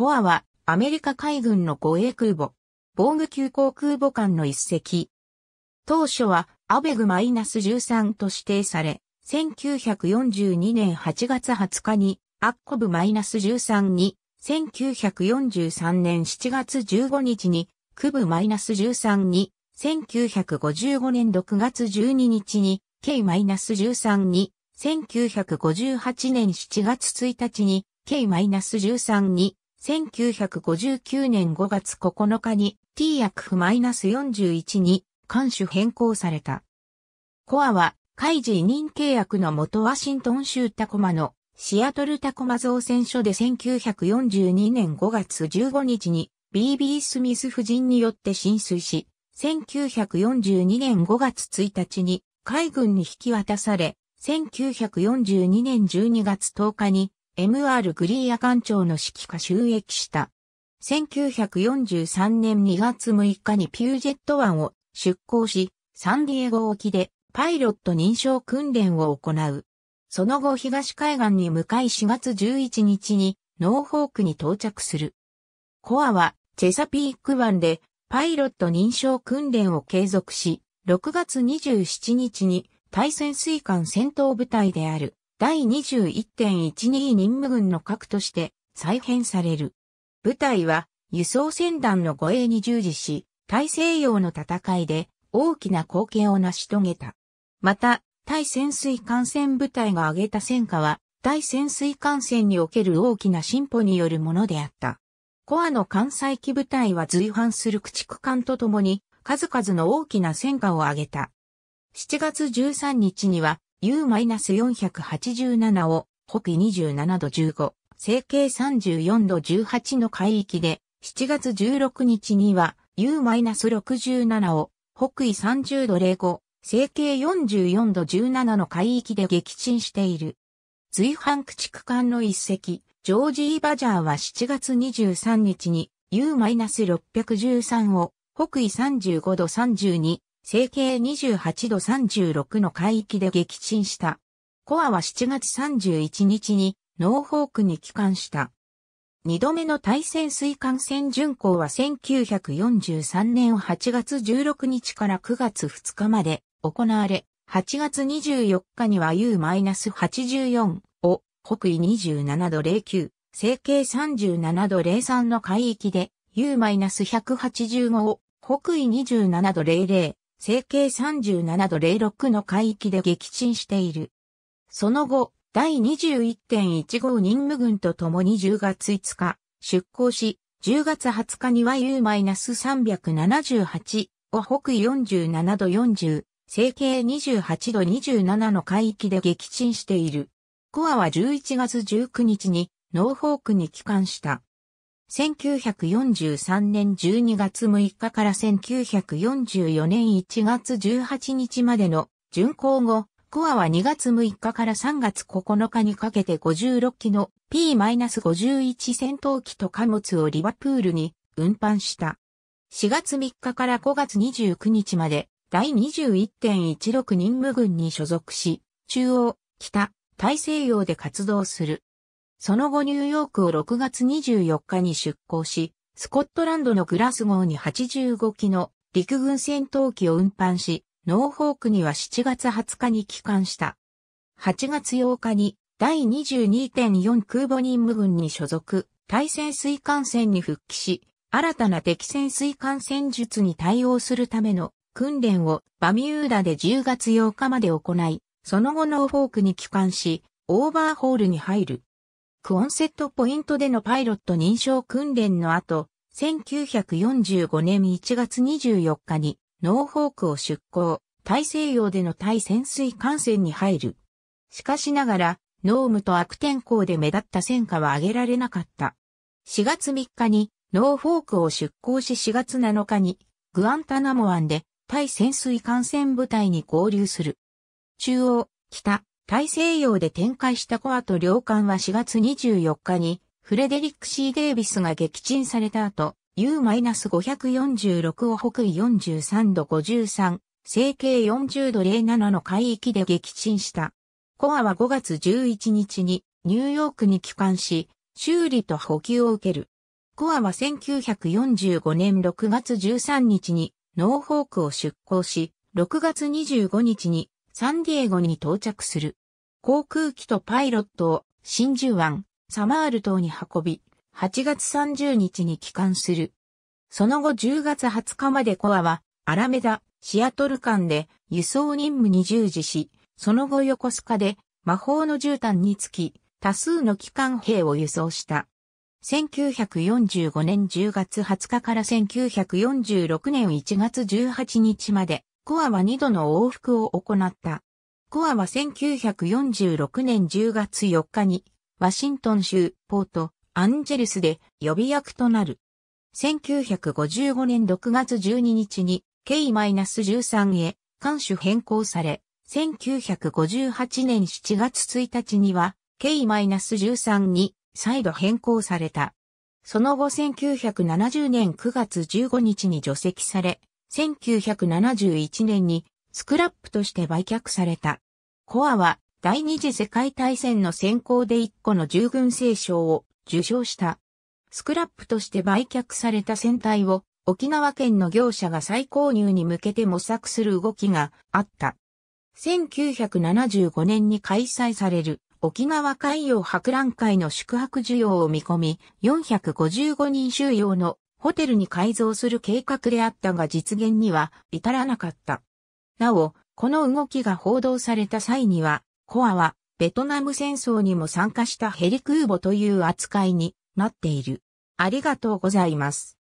コアはアメリカ海軍の護衛空母、防具級航空母艦の一隻。当初はアベグ -13 と指定され、1942年8月20日にアッコブ -13 に、1943年7月15日に区部 -13 に、1955年6月12日に K-13 に、1958年7月1日に K-13 に、1959年5月9日に t 薬譜 -41 に監守変更された。コアは、開事委任契約の元ワシントン州タコマのシアトルタコマ造船所で1942年5月15日に BB スミス夫人によって浸水し、1942年5月1日に海軍に引き渡され、1942年12月10日に MR グリーア艦長の指揮下収益した。1943年2月6日にピュージェット湾を出港し、サンディエゴ沖でパイロット認証訓練を行う。その後東海岸に向かい4月11日にノーホークに到着する。コアはチェサピーク湾でパイロット認証訓練を継続し、6月27日に対潜水艦戦闘部隊である第21.12任務軍の核として再編される。部隊は輸送船団の護衛に従事し、大西洋の戦いで大きな貢献を成し遂げた。また、対潜水艦船部隊が挙げた戦果は、対潜水艦船における大きな進歩によるものであった。コアの艦載機部隊は随伴する駆逐艦とともに、数々の大きな戦果を挙げた。7月13日には、U-487 を北緯27度15、西経34度18の海域で、7月16日には U-67 を北緯30度05、西経44度17の海域で撃沈している。随伴駆逐艦の一隻、ジョージー・バジャーは7月23日に U-613 を北緯35度32、成形28度36の海域で撃沈した。コアは7月31日にノーホークに帰還した。二度目の対潜水艦船巡航は1943年8月16日から9月2日まで行われ、8月24日には U-84 を北緯27度09、成形37度03の海域で U-185 を北緯27度00、整形37度06の海域で撃沈している。その後、第21.15任務軍と共に10月5日、出港し、10月20日には U-378 を北緯47度40、整形28度27の海域で撃沈している。コアは11月19日にノーフォークに帰還した。1943年12月6日から1944年1月18日までの巡航後、コアは2月6日から3月9日にかけて56機の P-51 戦闘機と貨物をリバプールに運搬した。4月3日から5月29日まで第21.16任務軍に所属し、中央、北、大西洋で活動する。その後ニューヨークを6月24日に出港し、スコットランドのグラス号に85機の陸軍戦闘機を運搬し、ノーフォークには7月20日に帰還した。8月8日に第22.4空母任務軍に所属、対戦水艦船に復帰し、新たな敵戦水艦戦術に対応するための訓練をバミューダで10月8日まで行い、その後ノーフォークに帰還し、オーバーホールに入る。クオンセットポイントでのパイロット認証訓練の後、1945年1月24日にノーホークを出港、大西洋での対潜水艦船に入る。しかしながら、ノームと悪天候で目立った戦果は挙げられなかった。4月3日にノーフォークを出港し4月7日にグアンタナモ湾で対潜水艦船部隊に合流する。中央、北、大西洋で展開したコアと領艦は4月24日にフレデリック・シー・デイビスが撃沈された後、U-546 を北緯43度53、西経40度07の海域で撃沈した。コアは5月11日にニューヨークに帰還し、修理と補給を受ける。コアは1945年6月13日にノーホークを出港し、6月25日にサンディエゴに到着する。航空機とパイロットを真珠湾、サマール島に運び、8月30日に帰還する。その後10月20日までコアは、アラメダ、シアトル間で輸送任務に従事し、その後横須賀で魔法の絨毯につき、多数の機関兵を輸送した。1945年10月20日から1946年1月18日まで、コアは2度の往復を行った。コアは1946年10月4日に、ワシントン州ポートアンジェルスで予備役となる。1955年6月12日に K-13 へ艦種変更され、1958年7月1日には K-13 に再度変更された。その後1970年9月15日に除籍され、1971年にスクラップとして売却された。コアは第二次世界大戦の先行で1個の従軍聖賞を受賞した。スクラップとして売却された船体を沖縄県の業者が再購入に向けて模索する動きがあった。1975年に開催される沖縄海洋博覧会の宿泊需要を見込み455人収容のホテルに改造する計画であったが実現には至らなかった。なお、この動きが報道された際には、コアはベトナム戦争にも参加したヘリ空母という扱いになっている。ありがとうございます。